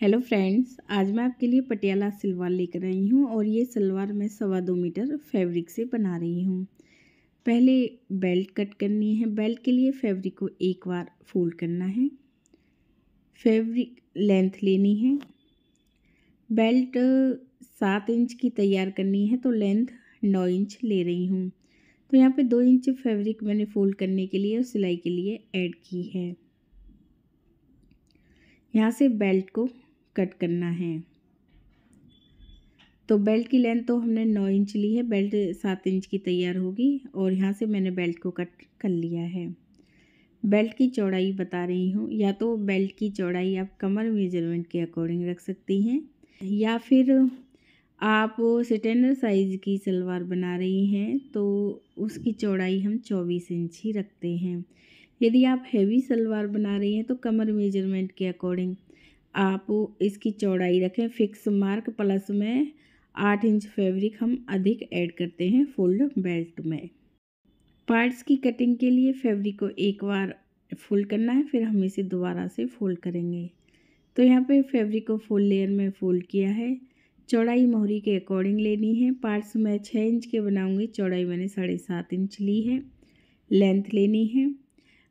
hello friends आज मैं आपके लिए पटियाला सलवार लेकर आई हूँ और ये सलवार मैं सवा दो मीटर फैब्रिक से बना रही हूँ पहले बेल्ट कट करनी है बेल्ट के लिए फैब्रिक को एक बार फोल्ड करना है फैब्रिक लेंथ लेनी है बेल्ट सात इंच की तैयार करनी है तो लेंथ नौ इंच ले रही हूँ तो यहाँ पे दो इंच फैब्रिक मैंने फोल्ड करने के लिए और सिलाई के लिए ऐड की है यहाँ से बेल्ट को कट करना है तो बेल्ट की लेंथ तो हमने नौ इंच ली है बेल्ट सात इंच की तैयार होगी और यहाँ से मैंने बेल्ट को कट कर लिया है बेल्ट की चौड़ाई बता रही हूँ या तो बेल्ट की चौड़ाई आप कमर मेजरमेंट के अकॉर्डिंग रख सकती हैं या फिर आप स्टैंडर्ड साइज़ की सलवार बना रही हैं तो उसकी चौड़ाई हम चौबीस इंच ही रखते हैं यदि आप हैवी सलवार बना रही हैं तो कमर मेजरमेंट के अकॉर्डिंग आप इसकी चौड़ाई रखें फिक्स मार्क प्लस में आठ इंच फैब्रिक हम अधिक ऐड करते हैं फोल्ड बेल्ट में पार्ट्स की कटिंग के लिए फैब्रिक को एक बार फोल्ड करना है फिर हम इसे दोबारा से फोल्ड करेंगे तो यहाँ पे फैब्रिक को फुल लेयर में फोल्ड किया है चौड़ाई मोहरी के अकॉर्डिंग लेनी है पार्ट्स मैं छः इंच के बनाऊँगी चौड़ाई मैंने साढ़े सात इंच ली है लेंथ लेनी है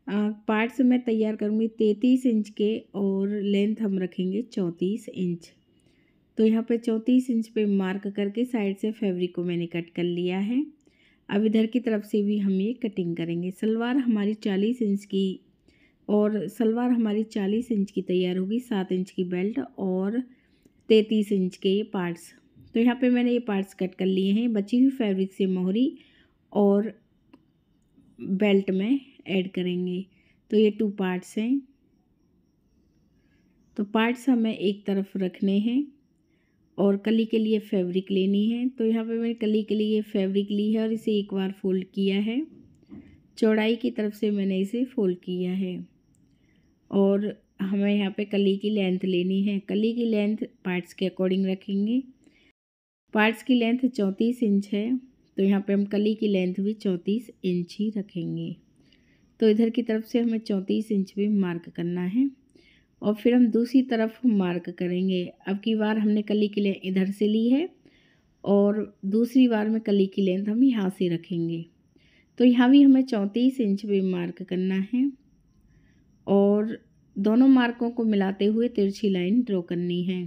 पार्ट्स मैं तैयार करूँगी तैंतीस इंच के और लेंथ हम रखेंगे चौंतीस इंच तो यहाँ पे चौंतीस इंच पे मार्क करके साइड से फैब्रिक को मैंने कट कर लिया है अब इधर की तरफ से भी हम ये कटिंग करेंगे सलवार हमारी चालीस इंच की और सलवार हमारी चालीस इंच की तैयार होगी सात इंच की बेल्ट और तैंतीस इंच के ये पार्ट्स तो यहाँ पे मैंने ये पार्ट्स कट कर लिए हैं बची हुई फैब्रिक से मोहरी और बेल्ट में ऐड करेंगे तो ये टू पार्ट्स हैं तो पार्ट्स हमें एक तरफ रखने हैं और कली के लिए फैब्रिक लेनी है तो यहाँ पे मैंने कली के लिए फैब्रिक ली है और इसे एक बार फोल्ड किया है चौड़ाई की तरफ से मैंने इसे फोल्ड किया है और हमें यहाँ पे कली की लेंथ लेनी है कली की लेंथ पार्ट्स के अकॉर्डिंग रखेंगे पार्ट्स की लेंथ चौंतीस इंच है तो यहाँ पे हम कली की लेंथ भी चौंतीस इंच ही रखेंगे तो इधर की तरफ से हमें चौंतीस इंच भी मार्क करना है और फिर हम दूसरी तरफ मार्क करेंगे अब की बार हमने कली की लेंथ इधर से ली है और दूसरी बार में कली की लेंथ हम यहाँ से रखेंगे तो यहाँ भी हमें चौंतीस इंच भी मार्क करना है और दोनों मार्कों को मिलाते हुए तिरछी लाइन ड्रॉ करनी है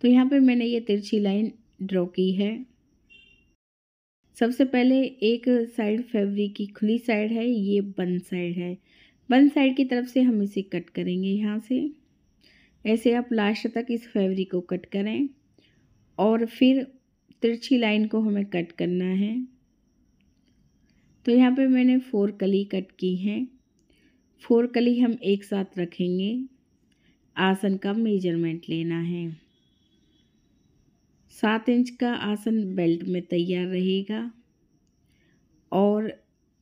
तो यहाँ पे मैंने ये तिरछी लाइन ड्रॉ की है सबसे पहले एक साइड फैब्रिक की खुली साइड है ये बंद साइड है बंद साइड की तरफ से हम इसे कट करेंगे यहाँ से ऐसे आप लास्ट तक इस फैब्रिक को कट करें और फिर तिरछी लाइन को हमें कट करना है तो यहाँ पे मैंने फोर कली कट की हैं फोर कली हम एक साथ रखेंगे आसन का मेजरमेंट लेना है सात इंच का आसन बेल्ट में तैयार रहेगा और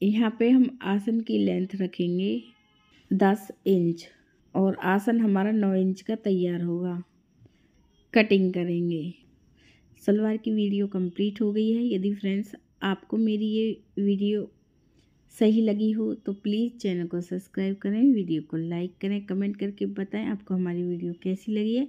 यहाँ पे हम आसन की लेंथ रखेंगे दस इंच और आसन हमारा नौ इंच का तैयार होगा कटिंग करेंगे सलवार की वीडियो कंप्लीट हो गई है यदि फ्रेंड्स आपको मेरी ये वीडियो सही लगी हो तो प्लीज़ चैनल को सब्सक्राइब करें वीडियो को लाइक करें कमेंट करके बताएं आपको हमारी वीडियो कैसी लगी है